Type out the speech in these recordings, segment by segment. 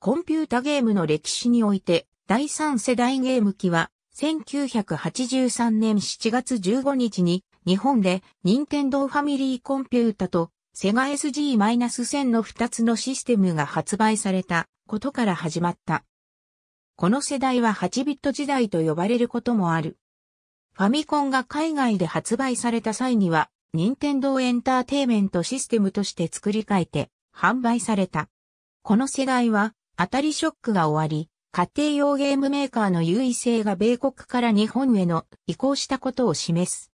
コンピュータゲームの歴史において、第3世代ゲーム機は、1983年7月15日に、日本で、任天堂ファミリーコンピュータと、セガ SG-1000 の2つのシステムが発売されたことから始まった。この世代は8ビット時代と呼ばれることもある。ファミコンが海外で発売された際には、任天堂エンターテイメントシステムとして作り変えて販売された。この世代は当たりショックが終わり、家庭用ゲームメーカーの優位性が米国から日本への移行したことを示す。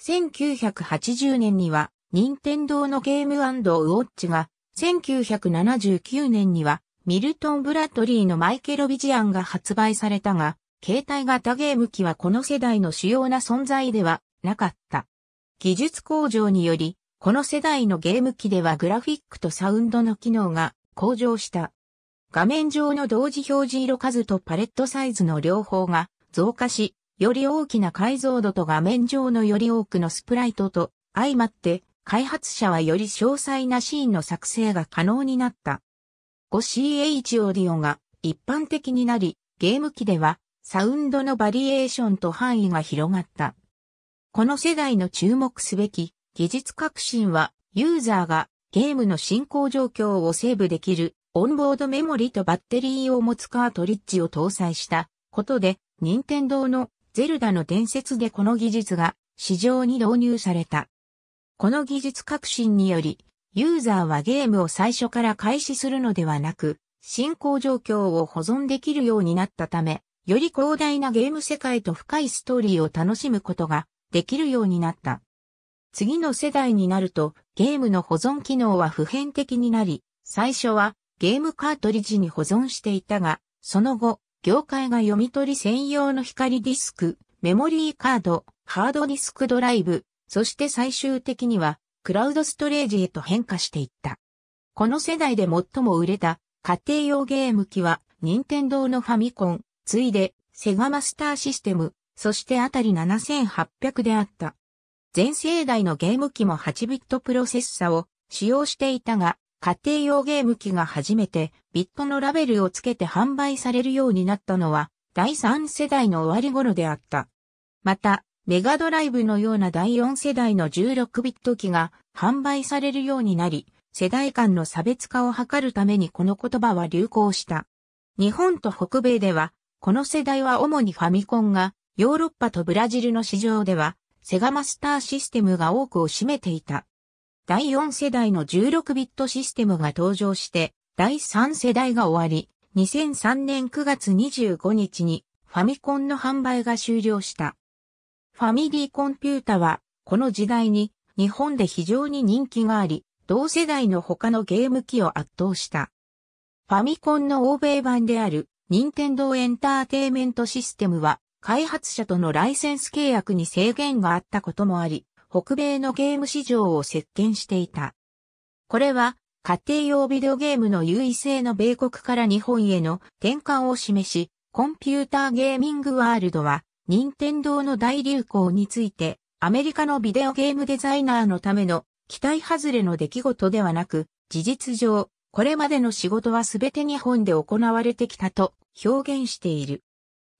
1980年には、任天堂のゲームウォッチが、1979年には、ミルトン・ブラッドリーのマイケロビジアンが発売されたが、携帯型ゲーム機はこの世代の主要な存在ではなかった。技術向上により、この世代のゲーム機ではグラフィックとサウンドの機能が向上した。画面上の同時表示色数とパレットサイズの両方が増加し、より大きな解像度と画面上のより多くのスプライトと相まって開発者はより詳細なシーンの作成が可能になった。5CH オーディオが一般的になり、ゲーム機ではサウンドのバリエーションと範囲が広がった。この世代の注目すべき技術革新はユーザーがゲームの進行状況をセーブできるオンボードメモリとバッテリーを持つカートリッジを搭載したことで、任天堂のゼルダの伝説でこの技術が市場に導入された。この技術革新により、ユーザーはゲームを最初から開始するのではなく、進行状況を保存できるようになったため、より広大なゲーム世界と深いストーリーを楽しむことができるようになった。次の世代になると、ゲームの保存機能は普遍的になり、最初はゲームカートリッジに保存していたが、その後、業界が読み取り専用の光ディスク、メモリーカード、ハードディスクドライブ、そして最終的には、クラウドストレージへと変化していった。この世代で最も売れた家庭用ゲーム機は、任天堂のファミコン、ついで、セガマスターシステム、そしてあたり7800であった。前世代のゲーム機も8ビットプロセッサを使用していたが、家庭用ゲーム機が初めてビットのラベルをつけて販売されるようになったのは第3世代の終わり頃であった。また、メガドライブのような第4世代の16ビット機が販売されるようになり、世代間の差別化を図るためにこの言葉は流行した。日本と北米では、この世代は主にファミコンが、ヨーロッパとブラジルの市場では、セガマスターシステムが多くを占めていた。第4世代の16ビットシステムが登場して、第3世代が終わり、2003年9月25日にファミコンの販売が終了した。ファミリーコンピュータは、この時代に日本で非常に人気があり、同世代の他のゲーム機を圧倒した。ファミコンの欧米版である、任天堂エンターテイメントシステムは、開発者とのライセンス契約に制限があったこともあり、北米のゲーム市場を席巻していた。これは、家庭用ビデオゲームの優位性の米国から日本への転換を示し、コンピューターゲーミングワールドは、任天堂の大流行について、アメリカのビデオゲームデザイナーのための期待外れの出来事ではなく、事実上、これまでの仕事は全て日本で行われてきたと表現している。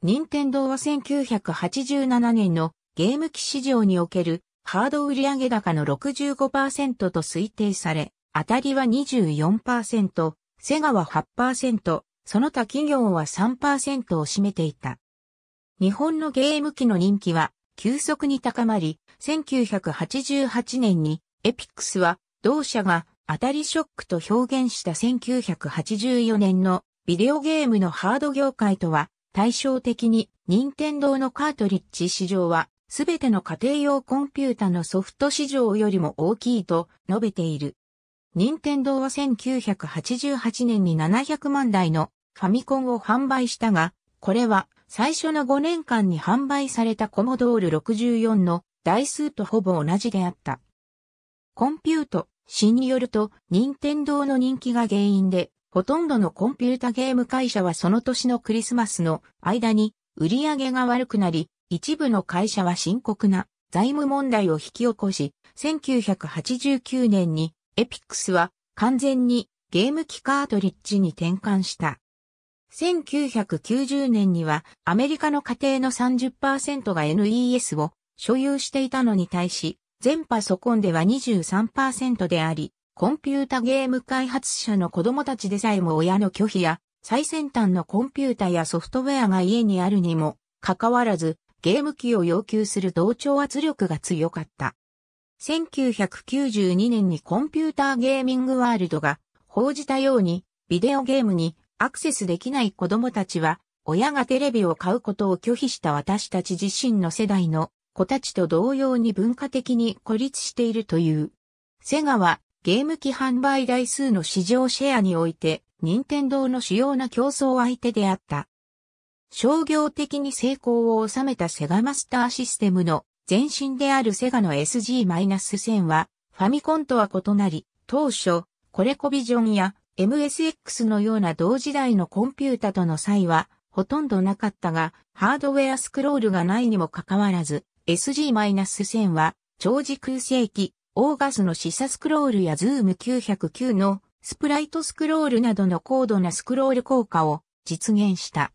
任天堂は1987年のゲーム機市場におけるハード売上高の65%と推定され、当たりは24%、セガは8%、その他企業は3%を占めていた。日本のゲーム機の人気は急速に高まり、1988年にエピックスは同社が当たりショックと表現した1984年のビデオゲームのハード業界とは対照的に任天堂のカートリッジ市場はすべての家庭用コンピュータのソフト市場よりも大きいと述べている。任天堂は1988年に700万台のファミコンを販売したが、これは最初の5年間に販売されたコモドール64の台数とほぼ同じであった。コンピュート、市によると、任天堂の人気が原因で、ほとんどのコンピュータゲーム会社はその年のクリスマスの間に売り上げが悪くなり、一部の会社は深刻な財務問題を引き起こし、1989年にエピックスは完全にゲーム機カートリッジに転換した。1990年にはアメリカの家庭の30%が NES を所有していたのに対し、全パソコンでは23%であり、コンピュータゲーム開発者の子供たちでさえも親の拒否や最先端のコンピュータやソフトウェアが家にあるにもかかわらず、ゲーム機を要求する同調圧力が強かった。1992年にコンピューターゲーミングワールドが報じたように、ビデオゲームにアクセスできない子供たちは、親がテレビを買うことを拒否した私たち自身の世代の子たちと同様に文化的に孤立しているという。セガはゲーム機販売台数の市場シェアにおいて、任天堂の主要な競争相手であった。商業的に成功を収めたセガマスターシステムの前身であるセガの SG-1000 はファミコンとは異なり、当初、コレコビジョンや MSX のような同時代のコンピュータとの際はほとんどなかったが、ハードウェアスクロールがないにもかかわらず、SG-1000 は超時空世紀、オーガスの示唆スクロールやズーム909のスプライトスクロールなどの高度なスクロール効果を実現した。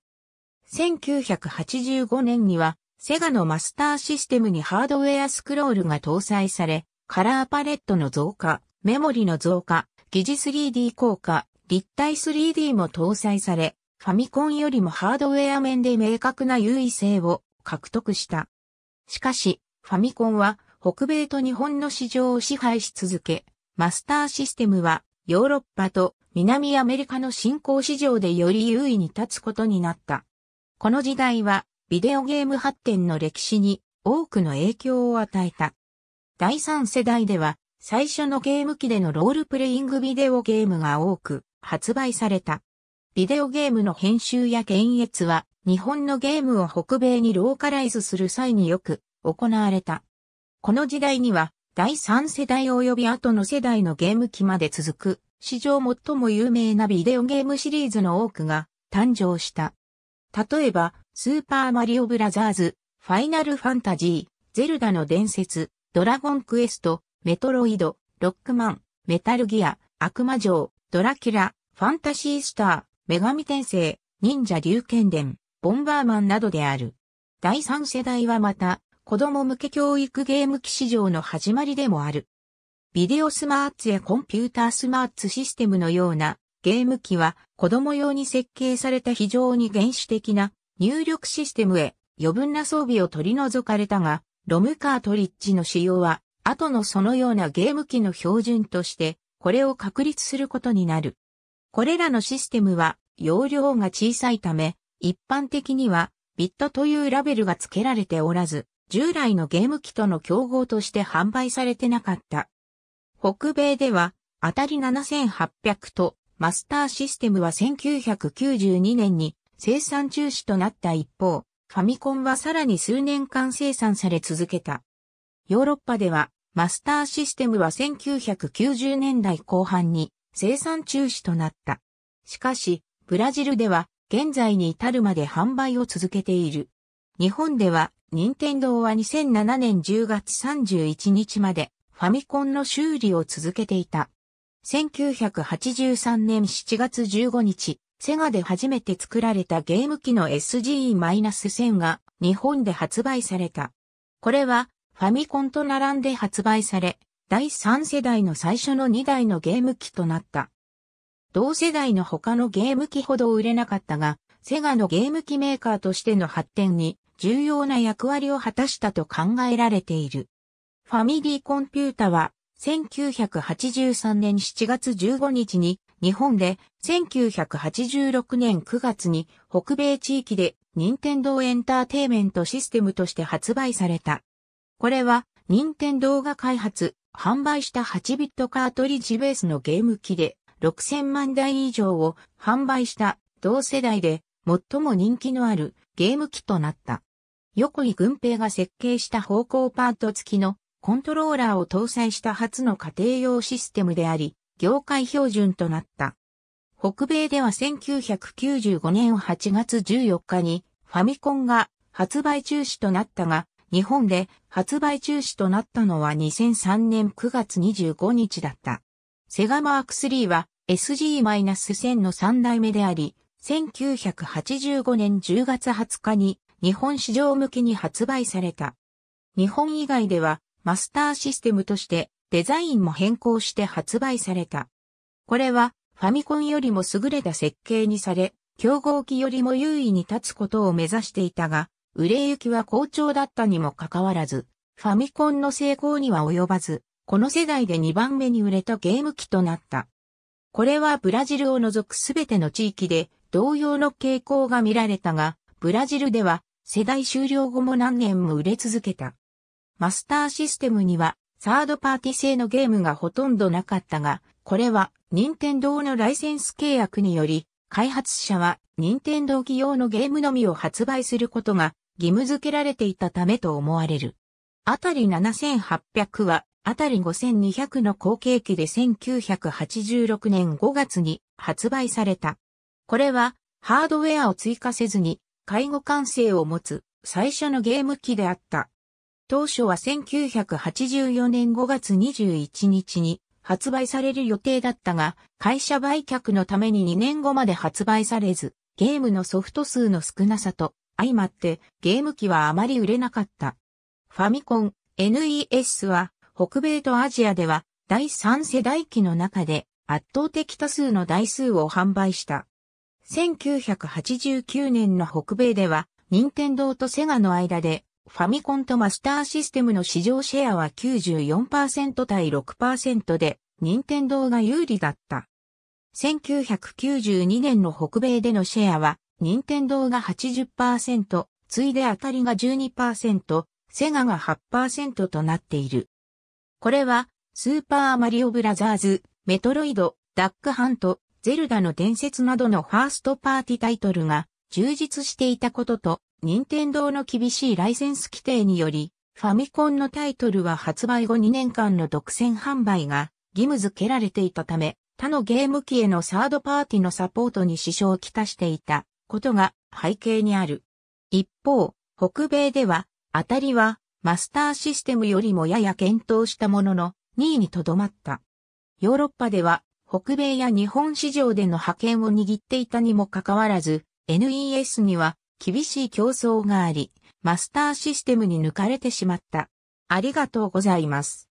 1985年には、セガのマスターシステムにハードウェアスクロールが搭載され、カラーパレットの増加、メモリの増加、疑似 3D 効果、立体 3D も搭載され、ファミコンよりもハードウェア面で明確な優位性を獲得した。しかし、ファミコンは北米と日本の市場を支配し続け、マスターシステムはヨーロッパと南アメリカの新興市場でより優位に立つことになった。この時代はビデオゲーム発展の歴史に多くの影響を与えた。第三世代では最初のゲーム機でのロールプレイングビデオゲームが多く発売された。ビデオゲームの編集や検閲は日本のゲームを北米にローカライズする際によく行われた。この時代には第三世代及び後の世代のゲーム機まで続く史上最も有名なビデオゲームシリーズの多くが誕生した。例えば、スーパーマリオブラザーズ、ファイナルファンタジー、ゼルダの伝説、ドラゴンクエスト、メトロイド、ロックマン、メタルギア、悪魔城、ドラキュラ、ファンタシースター、女神転生、忍者竜剣伝、ボンバーマンなどである。第三世代はまた、子供向け教育ゲーム機市場の始まりでもある。ビデオスマーツやコンピュータースマーツシステムのようなゲーム機は子供用に設計された非常に原始的な入力システムへ余分な装備を取り除かれたが、ロムカートリッジの使用は後のそのようなゲーム機の標準としてこれを確立することになる。これらのシステムは容量が小さいため、一般的にはビットというラベルが付けられておらず、従来のゲーム機との競合として販売されてなかった。北米では、当たり7800とマスターシステムは1992年に生産中止となった一方、ファミコンはさらに数年間生産され続けた。ヨーロッパでは、マスターシステムは1990年代後半に生産中止となった。しかし、ブラジルでは現在に至るまで販売を続けている。日本では、任天堂は2007年10月31日までファミコンの修理を続けていた。1983年7月15日、セガで初めて作られたゲーム機の SGE-1000 が日本で発売された。これはファミコンと並んで発売され、第3世代の最初の2台のゲーム機となった。同世代の他のゲーム機ほど売れなかったが、セガのゲーム機メーカーとしての発展に重要な役割を果たしたと考えられている。ファミリーコンピュータは1983年7月15日に日本で、1986年9月に北米地域で任天堂エンターテイメントシステムとして発売された。これは、任天堂が開発、販売した8ビットカートリッジベースのゲーム機で、6000万台以上を販売した同世代で最も人気のあるゲーム機となった。横井軍平が設計した方向パート付きのコントローラーを搭載した初の家庭用システムであり、業界標準となった。北米では1995年8月14日にファミコンが発売中止となったが、日本で発売中止となったのは2003年9月25日だった。セガマーク3は SG-1000 の3代目であり、1985年10月20日に日本市場向けに発売された。日本以外ではマスターシステムとしてデザインも変更して発売された。これはファミコンよりも優れた設計にされ、競合機よりも優位に立つことを目指していたが、売れ行きは好調だったにもかかわらず、ファミコンの成功には及ばず、この世代で2番目に売れたゲーム機となった。これはブラジルを除くすべての地域で同様の傾向が見られたが、ブラジルでは世代終了後も何年も売れ続けた。マスターシステムにはサードパーティ製のゲームがほとんどなかったが、これは任天堂のライセンス契約により、開発者は任天堂企業のゲームのみを発売することが義務付けられていたためと思われる。あたり7800は、あたり5200の後継機で1986年5月に発売された。これは、ハードウェアを追加せずに、介護完成を持つ最初のゲーム機であった。当初は1984年5月21日に発売される予定だったが、会社売却のために2年後まで発売されず、ゲームのソフト数の少なさと相まってゲーム機はあまり売れなかった。ファミコン NES は北米とアジアでは第3世代機の中で圧倒的多数の台数を販売した。1989年の北米では、任天堂とセガの間でファミコンとマスターシステムの市場シェアは94%対6%で、任天堂が有利だった。1992年の北米でのシェアは、任天堂が80%、ついで当たりが12%、セガが8%となっている。これは、スーパーマリオブラザーズ、メトロイド、ダックハント、ゼルダの伝説などのファーストパーティタイトルが充実していたことと任天堂の厳しいライセンス規定により、ファミコンのタイトルは発売後2年間の独占販売が義務付けられていたため、他のゲーム機へのサードパーティのサポートに支障をきたしていたことが背景にある。一方、北米では、当たりはマスターシステムよりもやや検討したものの2位にとどまった。ヨーロッパでは北米や日本市場での派遣を握っていたにもかかわらず、NES には厳しい競争があり、マスターシステムに抜かれてしまった。ありがとうございます。